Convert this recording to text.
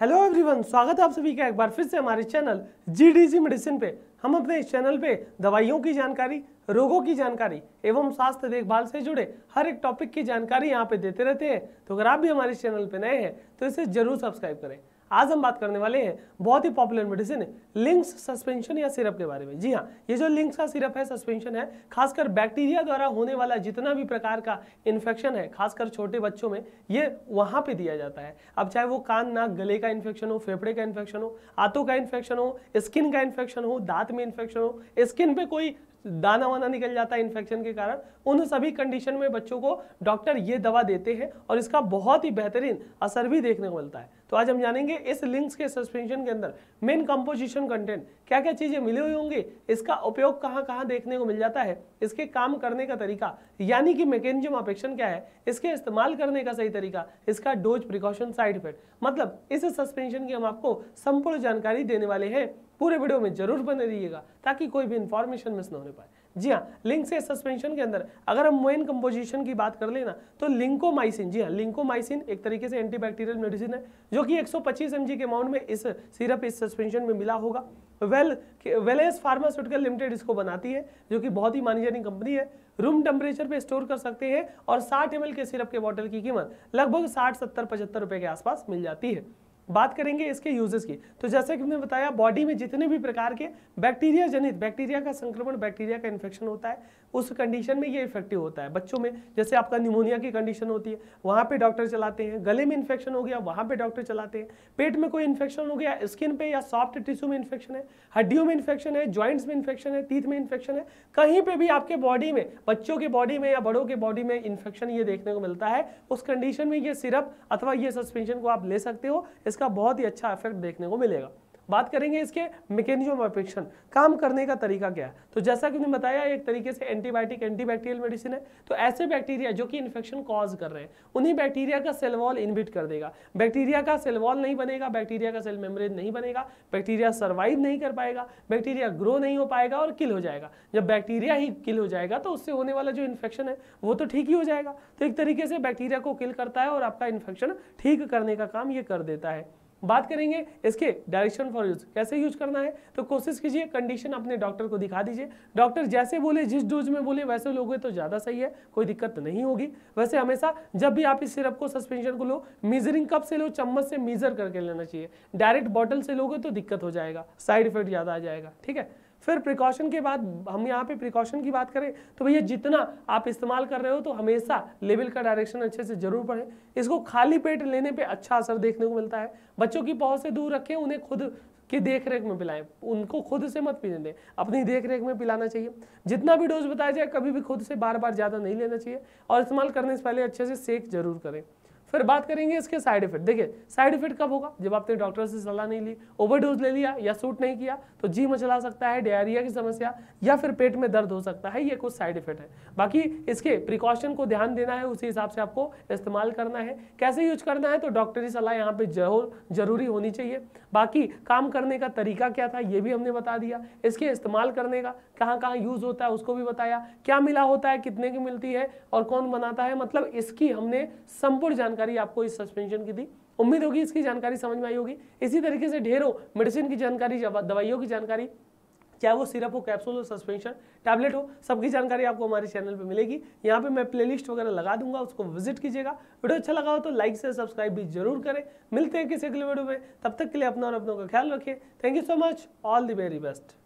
hello everyone स्वागत है आप सभी का एक बार फिर से हमारे चैनल जीडीसी मेडिसिन पे हम अपने इस चैनल पे दवाइयों की जानकारी रोगों की जानकारी एवं स्वास्थ्य देखभाल से जुड़े हर एक टॉपिक की जानकारी यहाँ पे देते रहते हैं तो अगर आप भी हमारे चैनल पे नए हैं तो इसे जरूर सब्सक्राइब करें आज हम बात करने वाले हैं बहुत ही पॉपुलर मेडिसिन लिंक्स सस्पेंशन या सिरप के बारे में जी हाँ ये जो लिंक्स का सिरप है सस्पेंशन है खासकर बैक्टीरिया द्वारा होने वाला जितना भी प्रकार का इन्फेक्शन है खासकर छोटे बच्चों में ये वहाँ पे दिया जाता है अब चाहे वो कान नाक गले का इन्फेक्शन हो फेफड़े का इन्फेक्शन हो आंतों का इन्फेक्शन हो स्किन का इन्फेक्शन हो दांत में इन्फेक्शन हो स्किन पर कोई दाना वाना निकल जाता है इन्फेक्शन के कारण उन सभी कंडीशन में बच्चों को डॉक्टर ये दवा देते हैं और इसका बहुत ही बेहतरीन असर भी देखने को मिलता है तो आज हम जानेंगे इस लिंक्स के सस्पेंशन के अंदर मेन कंपोजिशन कंटेंट क्या क्या चीज़ें मिली हुई होंगी इसका उपयोग कहाँ कहाँ देखने को मिल जाता है इसके काम करने का तरीका यानी कि मैकेनिज्म अपेक्षण क्या है इसके इस्तेमाल करने का सही तरीका इसका डोज प्रिकॉशन साइड इफेक्ट मतलब इस सस्पेंशन की हम आपको संपूर्ण जानकारी देने वाले हैं पूरे वीडियो में जरूर बने रहिएगा ताकि कोई भी इन्फॉर्मेशन मिस ना होने पाए जी हाँ लिंक से सस्पेंशन के अंदर अगर हम मोइन कंपोजिशन की बात कर लेना तो लिंकोमाइसिन जी हाँ लिंकोमाइसिन एक तरीके से एंटीबैक्टीरियल मेडिसिन है जो कि 125 सौ के अमाउंट में इस सिरप इस सस्पेंशन में मिला होगा वेल वेलेस फार्मास्यूटिकल लिमिटेड इसको बनाती है जो कि बहुत ही मानी जानी कंपनी है रूम टेम्परेचर पे स्टोर कर सकते हैं और साठ एम के सिरप के बॉटल की कीमत लगभग साठ सत्तर पचहत्तर रुपए के आसपास मिल जाती है बात करेंगे इसके यूजेस की तो जैसे कि मैंने बताया बॉडी में जितने भी प्रकार के बैक्टीरिया जनित बैक्टीरिया का संक्रमण बैक्टीरिया का इन्फेक्शन होता है उस कंडीशन में ये इफेक्टिव होता है बच्चों में जैसे आपका निमोनिया की कंडीशन होती है वहाँ पे डॉक्टर चलाते हैं गले में इन्फेक्शन हो गया वहाँ पे डॉक्टर चलाते हैं पेट में कोई इन्फेक्शन हो गया स्किन पे या सॉफ्ट टिश्यू में इन्फेक्शन है हड्डियों में इन्फेक्शन है ज्वाइंट्स में इन्फेक्शन है तीथ में इन्फेक्शन है कहीं पर भी आपके बॉडी में बच्चों के बॉडी में या बड़ों के बॉडी में इन्फेक्शन ये देखने को मिलता है उस कंडीशन में ये सिरप अथवा ये सस्पेंशन को आप ले सकते हो इसका बहुत ही अच्छा इफेक्ट देखने को मिलेगा बात करेंगे इसके मैकेनिज्म ऑफ एक्शन काम करने का तरीका क्या है तो जैसा कि मैंने बताया एक तरीके से एंटीबायोटिक एंटीबैक्टीरियल मेडिसिन है तो ऐसे बैक्टीरिया जो कि इन्फेक्शन कॉज कर रहे हैं उन्हीं बैक्टीरिया का सेल वॉल कर देगा बैक्टीरिया का सेल वॉल नहीं बनेगा बैक्टीरिया का सेल मेमरेज नहीं बनेगा बैक्टीरिया सर्वाइव नहीं कर पाएगा बैक्टीरिया ग्रो नहीं हो पाएगा और किल हो जाएगा जब बैक्टीरिया ही किल हो जाएगा तो उससे होने वाला जो इन्फेक्शन है वो तो ठीक ही हो जाएगा तो एक तरीके से बैक्टीरिया को किल करता है और आपका इन्फेक्शन ठीक करने का काम ये कर देता है बात करेंगे इसके डायरेक्शन फॉर यूज कैसे यूज करना है तो कोशिश कीजिए कंडीशन अपने डॉक्टर को दिखा दीजिए डॉक्टर जैसे बोले जिस डोज में बोले वैसे लोगे तो ज़्यादा सही है कोई दिक्कत नहीं होगी वैसे हमेशा जब भी आप इस सिरप को सस्पेंशन को लो मीजरिंग कप से लो चम्मच से मीजर करके लेना चाहिए डायरेक्ट बॉटल से लोगे तो दिक्कत हो जाएगा साइड इफेक्ट ज़्यादा आ जाएगा ठीक है फिर प्रिकॉशन के बाद हम यहाँ पे प्रिकॉशन की बात करें तो भैया जितना आप इस्तेमाल कर रहे हो तो हमेशा लेवल का डायरेक्शन अच्छे से जरूर पढ़ें इसको खाली पेट लेने पे अच्छा असर देखने को मिलता है बच्चों की पहुँच से दूर रखें उन्हें खुद की देख रेख में पिलाएं उनको खुद से मत पीने दें अपनी देख रेख में पिलाना चाहिए जितना भी डोज बताया जाए कभी भी खुद से बार बार ज़्यादा नहीं लेना चाहिए और इस्तेमाल करने से पहले अच्छे से सेक जरूर करें फिर बात करेंगे इसके साइड इफेक्ट देखिए साइड इफेक्ट कब होगा जब आपने डॉक्टर से सलाह नहीं ली ओवरडोज ले लिया या सूट नहीं किया तो जी मचला सकता है डायरिया की समस्या या फिर पेट में दर्द हो सकता है ये कुछ साइड इफेक्ट है बाकी इसके प्रिकॉशन को ध्यान देना है उसी हिसाब से आपको इस्तेमाल करना है कैसे यूज करना है तो डॉक्टरी सलाह यहाँ पे जरूरी होनी चाहिए बाकी काम करने का तरीका क्या था ये भी हमने बता दिया इसके इस्तेमाल करने का कहाँ कहाँ यूज होता है उसको भी बताया क्या मिला होता है कितने की मिलती है और कौन बनाता है मतलब इसकी हमने संपूर्ण जानकारी जानकारी आपको इस सस्पेंशन की दी उम्मीद होगी इसकी जानकारी समझ में आई होगी इसी तरीके से ढेरों मेडिसिन की जानकारी दवाइयों की जानकारी चाहे वो सिरप हो कैप्सूल हो सस्पेंशन टैबलेट हो सबकी जानकारी आपको हमारे चैनल पे मिलेगी यहाँ पे मैं प्लेलिस्ट वगैरह लगा दूंगा उसको विजिट कीजिएगा वीडियो अच्छा लगा हो तो लाइक से सब्सक्राइब भी जरूर करें मिलते हैं किसी अगले वीडियो में तब तक के लिए अपना और अपनों का ख्याल रखिए thank you so much all the very best